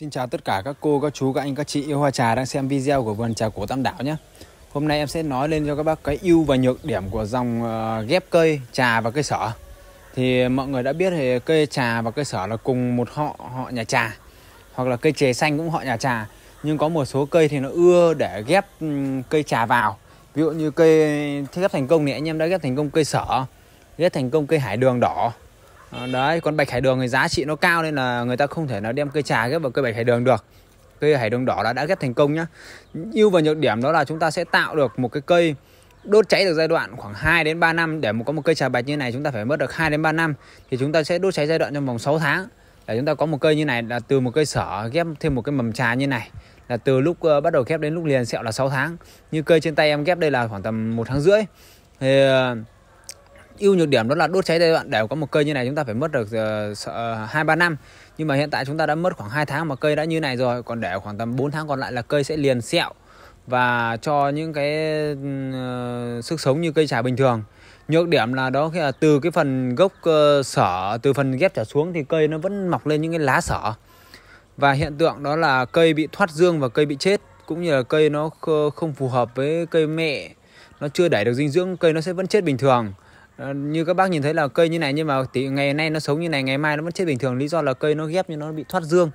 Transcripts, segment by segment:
Xin chào tất cả các cô, các chú, các anh, các chị yêu hoa trà đang xem video của vườn trà cổ Tam Đảo nhé. Hôm nay em sẽ nói lên cho các bác cái ưu và nhược điểm của dòng ờ, ghép cây trà và cây sở. Thì mọi người đã biết thì cây trà và cây sở là cùng một họ họ nhà trà hoặc là cây chè xanh cũng họ nhà trà. Nhưng có một số cây thì nó ưa để ghép ừ, cây trà vào. Ví dụ như cây ghép thành công thì anh em đã ghép thành công cây sở, ghép thành công cây hải đường đỏ, Ờ, đấy con bạch hải đường thì giá trị nó cao nên là người ta không thể nào đem cây trà ghép vào cây bạch hải đường được cây hải đường đỏ đã đã ghép thành công nhá ưu và nhược điểm đó là chúng ta sẽ tạo được một cái cây đốt cháy được giai đoạn khoảng 2 đến 3 năm để mà có một cây trà bạch như này chúng ta phải mất được 2 đến 3 năm thì chúng ta sẽ đốt cháy giai đoạn trong vòng 6 tháng để chúng ta có một cây như này là từ một cây sở ghép thêm một cái mầm trà như này là từ lúc uh, bắt đầu ghép đến lúc liền sẹo là 6 tháng như cây trên tay em ghép đây là khoảng tầm một tháng rưỡi thì uh, ưu nhược điểm đó là đốt cháy giai đoạn để có một cây như này chúng ta phải mất được ờ, ờ, hai uh, ba năm nhưng mà hiện tại chúng ta đã mất khoảng 2 tháng mà cây đã như này rồi còn để khoảng tầm 4 tháng còn lại là cây sẽ liền sẹo và cho những cái uh, sức sống như cây trà bình thường nhược điểm là đó khi là từ cái phần gốc uh, sở từ phần ghép trở xuống thì cây nó vẫn mọc lên những cái lá sở và hiện tượng đó là cây bị thoát dương và cây bị chết cũng như là cây nó không phù hợp với cây mẹ nó chưa đẩy được dinh dưỡng cây nó sẽ vẫn chết bình thường Ờ, như các bác nhìn thấy là cây như này nhưng mà tí, ngày nay nó sống như này ngày mai nó vẫn chết bình thường lý do là cây nó ghép nhưng nó bị thoát dương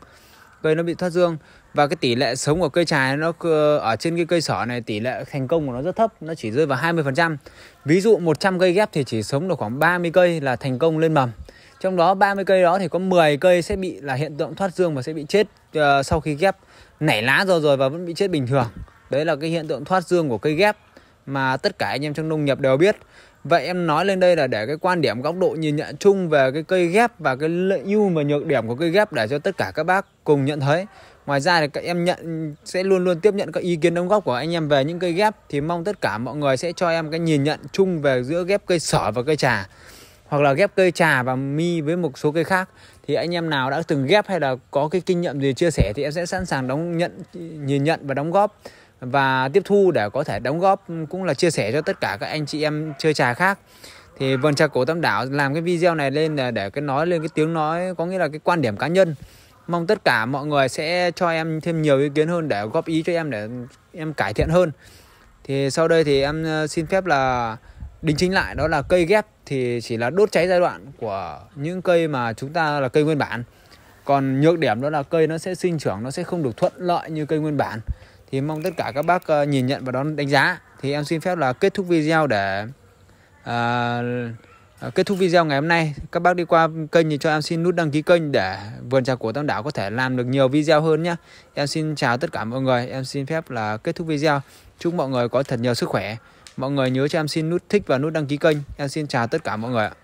cây nó bị thoát dương và cái tỷ lệ sống của cây trà nó ờ, ở trên cái cây sỏ này tỷ lệ thành công của nó rất thấp nó chỉ rơi vào 20% ví dụ 100 cây ghép thì chỉ sống được khoảng 30 cây là thành công lên mầm trong đó 30 cây đó thì có 10 cây sẽ bị là hiện tượng thoát dương và sẽ bị chết uh, sau khi ghép nảy lá rồi rồi và vẫn bị chết bình thường đấy là cái hiện tượng thoát dương của cây ghép mà tất cả anh em trong nông nghiệp đều biết Vậy em nói lên đây là để cái quan điểm góc độ nhìn nhận chung về cái cây ghép và cái lợi ưu và nhược điểm của cây ghép để cho tất cả các bác cùng nhận thấy. Ngoài ra thì các em nhận sẽ luôn luôn tiếp nhận các ý kiến đóng góp của anh em về những cây ghép thì mong tất cả mọi người sẽ cho em cái nhìn nhận chung về giữa ghép cây sở và cây trà hoặc là ghép cây trà và mi với một số cây khác thì anh em nào đã từng ghép hay là có cái kinh nghiệm gì chia sẻ thì em sẽ sẵn sàng đóng nhận nhìn nhận và đóng góp và tiếp thu để có thể đóng góp cũng là chia sẻ cho tất cả các anh chị em chơi trà khác thì vườn trà cổ tam đảo làm cái video này lên để, để cái nói lên cái tiếng nói có nghĩa là cái quan điểm cá nhân mong tất cả mọi người sẽ cho em thêm nhiều ý kiến hơn để góp ý cho em để em cải thiện hơn thì sau đây thì em ờ, xin phép là đính chính lại đó là cây ghép thì chỉ là đốt cháy giai đoạn của những cây mà chúng ta là cây nguyên bản còn nhược điểm đó là cây nó sẽ sinh trưởng nó sẽ không được thuận lợi như cây nguyên bản thì mong tất cả các bác ờ, nhìn nhận và đón đánh giá thì em xin phép là kết thúc video để à, kết thúc video ngày hôm nay các bác đi qua kênh thì cho em xin nút đăng ký kênh để vườn trà cổ tam đảo có thể làm được nhiều video hơn nhé em xin chào tất cả mọi người em xin phép là kết thúc video chúc mọi người có thật nhiều sức khỏe mọi người nhớ cho em xin nút thích và nút đăng ký kênh em xin chào tất cả mọi người ạ